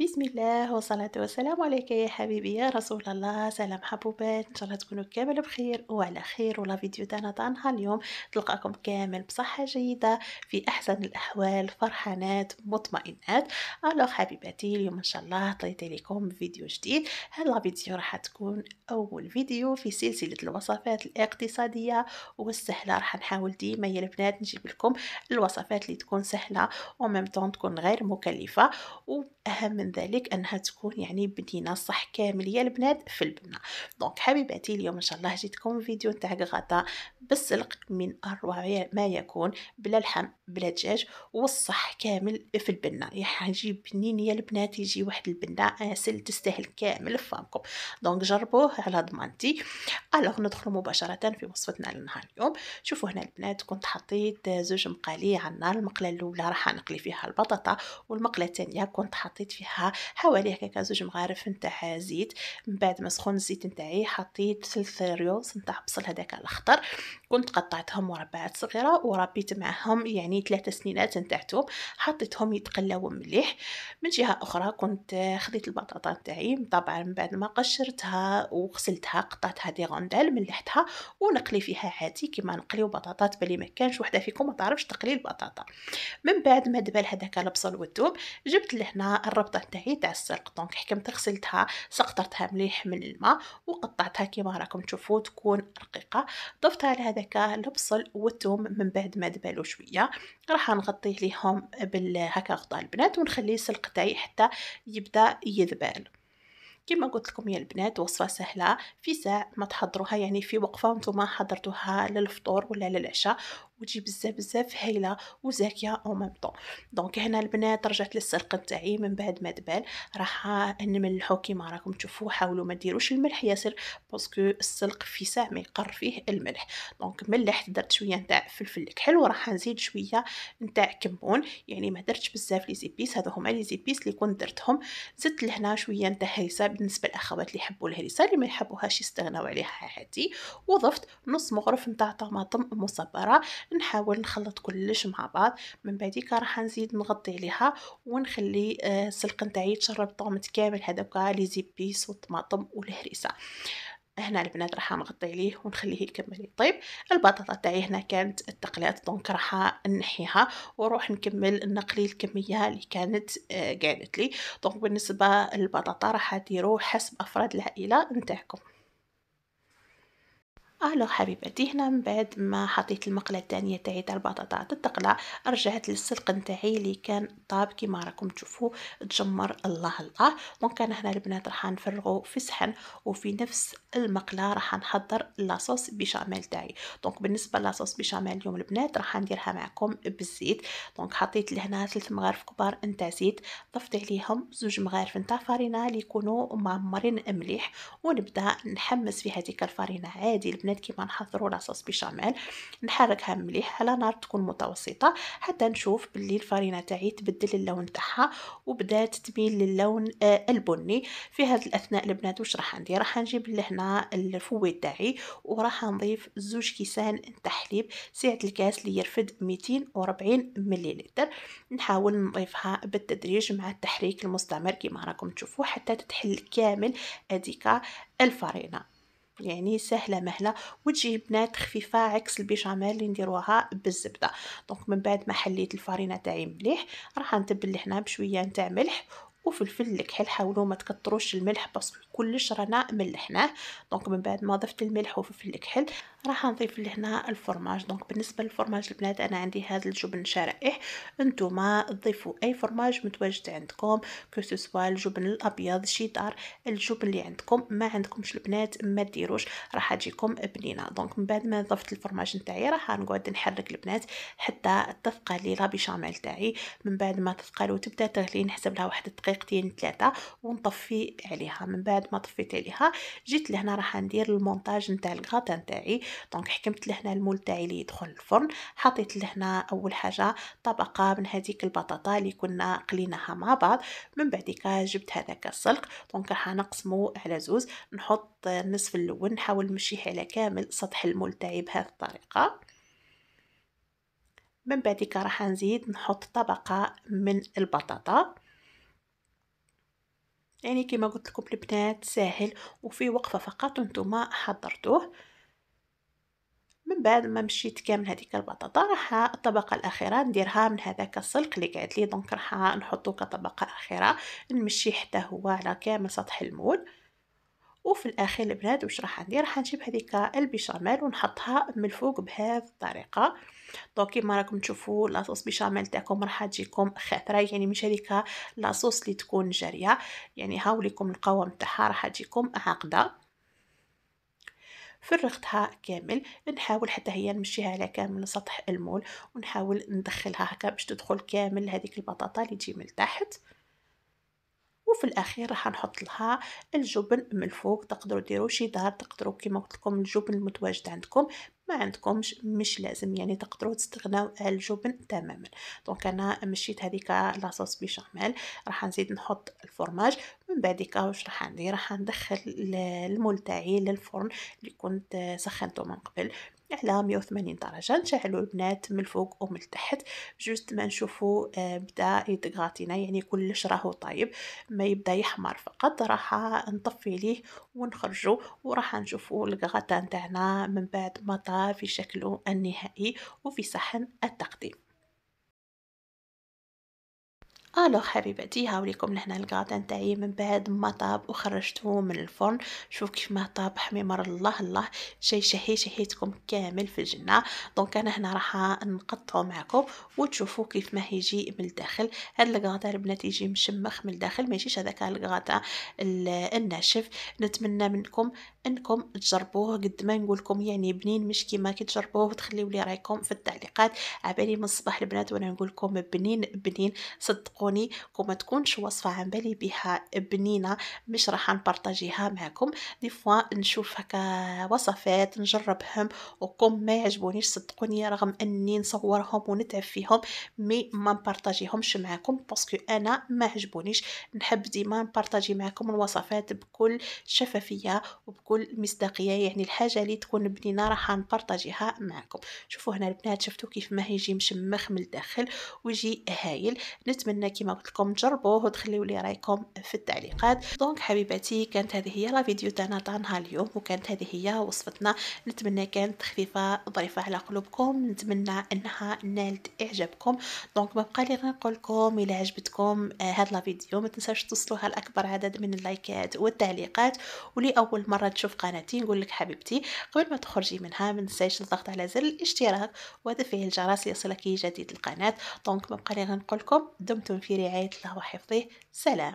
بسم الله والصلاة والسلام عليك يا حبيبي يا رسول الله سلام حبوبات ان شاء الله تكونوا كامل بخير وعلى خير ولا فيديو تاعنا تاع اليوم تلقاكم كامل بصحة جيدة في احسن الاحوال فرحانات مطمئنات الوغ حبيباتي اليوم ان شاء الله طليت لكم فيديو جديد هاد الفيديو راح تكون اول فيديو في سلسلة الوصفات الاقتصادية والسهلة راح نحاول ديما يا البنات نجيب لكم الوصفات اللي تكون سهلة وميم تكون غير مكلفة واهم من من ذلك انها تكون يعني بنينه صح كامل يا البنات في البنه دونك حبيباتي اليوم ان شاء الله جيتكم فيديو تاع غطاء بالسلق من اروع ما يكون بلا لحم بلا دجاج والصح كامل في البنه يجي بنين يا البنات يجي واحد البنه عسل تستاهل كامل فمكم دونك جربوه على ضمانتي الوغ ندخلوا مباشره في وصفتنا لنهار اليوم شوفوا هنا البنات كنت حطيت زوج مقالي على النار المقله الاولى راح نقلي فيها البطاطا والمقله الثانيه كنت حطيت فيها حوالي هكاك زوج مغارف نتاع زيت من بعد ما سخون الزيت نتاعي حطيت ثلث ريوس نتاع بصل هذاك الاخضر كنت قطعتهم مربعات صغيره وربيت معهم يعني ثلاثة سنينات نتاع توم حطيتهم يتقلاو مليح من جهه اخرى كنت خديت البطاطا نتاعي طبعا من بعد ما قشرتها وغسلتها قطعتها دي غوندال ملحتها ونقلي فيها عادي كما نقليو بطاطات بلي ما كانش وحده فيكم ما تعرفش تقلي البطاطا من بعد ما دبل هذاك البصل والثوم جبت لهنا الربطه انتهيت تاع السلق دونك حكمت غسلتها سقطرتها مليح من الماء وقطعتها كيما راكم تشوفوا تكون رقيقه ضفتها لهذاك البصل والثوم من بعد ما دبلوا شويه راح نغطي ليهم بالهكا غطاء البنات ونخليه السلق تاعي حتى يبدا يذبال كما قلت لكم يا البنات وصفه سهله في ساع ما تحضروها يعني في وقفه وانتم حضرتوها للفطور ولا للعشاء وتجي بزاف بزاف هايله وزاكيه او ميم طون دونك هنا البنات رجعت للسرقه تاعي من بعد ما دبال راح نملحو كيما راكم تشوفوا حاولوا ما ديروش الملح ياسر باسكو السلق في ساع ما يقر فيه الملح دونك ملحت درت شويه نتاع فلفل كحل وراح نزيد شويه نتاع كمون يعني ما درتش بزاف لي زيبيس هذو هما لي زيبيس اللي كنت درتهم زدت لهنا شويه نتاع هريسه بالنسبه للاخوات اللي يحبوا الهريسه اللي ما يحبوهاش يستغناو عليها عادي وضفت نص مغرف نتاع طماطم مصبره نحاول نخلط كلش مع بعض من بعديك راح نزيد نغطي عليها ونخلي السلق آه، نتاعي يتشرب طومت كامل هذاك لي زيبيس والطماطم والهريسه هنا البنات راح نغطي عليه ونخليه يكمل يطيب البطاطا تاعي هنا كانت التقلات دونك راح نحيها وروح نكمل نقلي الكميه اللي كانت آه، قالت لي دونك بالنسبه للبطاطا راح ديروا حسب افراد العائله نتاعكم الوغ حبيباتي هنا من بعد ما حطيت المقله الثانيه تاعي تاع البطاطا تتقلى رجعت للسلق نتاعي اللي كان طاب كيما راكم تشوفوا تجمر الله الله دونك انا هنا البنات راح نفرغو في صحن وفي نفس المقله راح نحضر لاصوص بيشاميل تاعي دونك بالنسبه لاصوص بيشاميل اليوم البنات راح نديرها معكم بالزيت دونك حطيت لهنا ثلاث مغارف كبار نتاع زيت ضفت عليهم زوج مغارف نتاع فارينه اللي يكونوا معمرين مليح ونبدا نحمس في هذيك الفارينه عادي البنات البنات كيما نحضروا لاصوص بيشاميل نحركها مليح على نار تكون متوسطه حتى نشوف باللي الفرينه تاعي تبدل اللون تاعها وبدات تميل للون آه البني في هذا الاثناء البنات واش راح ندير راح نجيب لهنا الفوي تاعي وراح نضيف زوج كيسان تاع حليب سعه الكاس اللي يرفد 240 مليلتر نحاول نضيفها بالتدريج مع التحريك المستمر كيما راكم تشوفوا حتى تتحل كامل هذيك الفرينه يعني سهله مهله وتجي بنات خفيفه عكس البيجاميل اللي نديروها بالزبده دونك من بعد ما حليت الفرينه تاعي مليح راح نتبل هنا بشويه نتاع ملح وفلفل الكحل حاولوا ما تكثروش الملح باسكو كلش رانا ملحناه دونك من بعد ما ضفت الملح وفلفل الكحل راح نضيف لهنا الفرماج دونك بالنسبه للفرماج البنات انا عندي هذا الجبن شرائح انتم تضيفوا اي فرماج متواجد عندكم كو الجبن الابيض شيدار الجبن اللي عندكم ما عندكمش البنات ما ديروش راح تجيكم بنينه دونك من بعد ما ضفت الفرماج نتاعي راح نقعد نحرك البنات حتى تثقل لي لابيشاميل تاعي من بعد ما تثقل وتبدا تغلي نحسب لها واحد دقيقتين ثلاثه ونطفي عليها من بعد ما طفيت عليها جيت لهنا راح ندير المونتاج نتاع الغطا نتاعي دونك حكمت لهنا المول تاعي اللي يدخل الفرن حطيت لهنا اول حاجه طبقه من هذيك البطاطا اللي كنا قليناها مع بعض من بعديك جبت هذاك السلق دونك راح نقسمه على زوز نحط النصف الاول نحاول نمشيه على كامل سطح المول تاعي بهذه الطريقه من بعديك راح نزيد نحط طبقه من البطاطا يعني كما قلت لكم البنات ساهل وفي وقفه فقط نتوما حضرتوه من بعد ما مشيت كامل هذيك البطاطا راح الطبقه الاخيره نديرها من هذاك السلق اللي قعد لي دونك راح نحطو كطبقه اخيره نمشي حتى هو على كامل سطح المول وفي الاخير البنات واش راح ندير راح نجيب هذيك البيشاميل ونحطها من الفوق بهذه الطريقه دونك كيما راكم تشوفوا لاصوص بيشاميل تاعكم راح تجيكم خاطره يعني مش هذيك لاصوص اللي تكون جاريه يعني هاوليكم القوام تاعها راح تجيكم عاقده فرغتها كامل نحاول حتى هي نمشيها على كامل سطح المول ونحاول ندخلها هكا باش تدخل كامل هذيك البطاطا اللي تجي من تحت وفي الاخير راح نحط لها الجبن من الفوق تقدروا ديروا دار تقدروا كيما قلت لكم الجبن المتواجد عندكم ما عندكمش مش لازم يعني تقدروا تستغناو على الجبن تماما دونك انا مشيت هذيك لاصوص بيشاميل راح نزيد نحط الفرماج من بعديك واش راح ندير راح ندخل المول تاعي للفرن اللي كنت سخنته من قبل على 180 درجه نشعلوا البنات من الفوق ومن التحت جوست ما نشوفو آه، بدا يتغاتينا يعني كلش راهو طايب ما يبدا يحمر فقط راح نطفي ليه ونخرجوا وراح نشوفو الغاتان نتاعنا من بعد ما طاب في شكله النهائي وفي صحن التقديم الو حبيباتي هاوليكم لهنا الكاطان تاعي من بعد ما طاب وخرجته من الفرن شوف كيف ما طاب حميمر الله الله شي شهي شهيتكم كامل في الجنه دونك انا هنا راح نقطعو معكم وتشوفوا كيف ما يجي من الداخل هذا الكاطان البنات يجي مشمخ من الداخل ماشيش هذاك الكاطان الناشف نتمنى منكم انكم تجربوه قد ما نقول لكم يعني بنين مش كيما كي تجربوه وتخليوا لي رايكم في التعليقات عبالي من الصباح البنات وانا نقول لكم بنين بنين صدقوا تليفوني وما تكونش وصفة عن بالي بها بنينة مش راح نبارطاجيها معكم دي فوا نشوف هكا وصفات نجربهم وكم ما يعجبونيش صدقوني رغم اني نصورهم ونتعب فيهم مي ما نبارطاجيهمش معكم باسكو انا ما عجبونيش نحب ديما نبارطاجي معكم الوصفات بكل شفافية وبكل مصداقية يعني الحاجة اللي تكون بنينة راح نبارطاجيها معكم شوفوا هنا البنات شفتوا كيف ما هيجي مشمخ من الداخل ويجي هايل نتمنى كما قلت لكم جربوه وتخليوا لي رايكم في التعليقات دونك حبيباتي كانت هذه هي لا فيديو تاعنا تاع نهار اليوم وكانت هذه هي وصفتنا نتمنى كانت خفيفه ظريفه على قلوبكم نتمنى انها نالت اعجابكم دونك ما بقى لي غير نقول لكم الى عجبتكم آه، هاد لا فيديو ما تنساوش توصلوها لاكبر عدد من اللايكات والتعليقات اول مره تشوف قناتي نقول لك حبيبتي قبل ما تخرجي منها ما تنساش الضغط على زر الاشتراك وتفعيل الجرس ليصلك جديد القناه دونك ما بقى لي غير نقول لكم دمتم دمتم في رعاية الله وحفظه سلام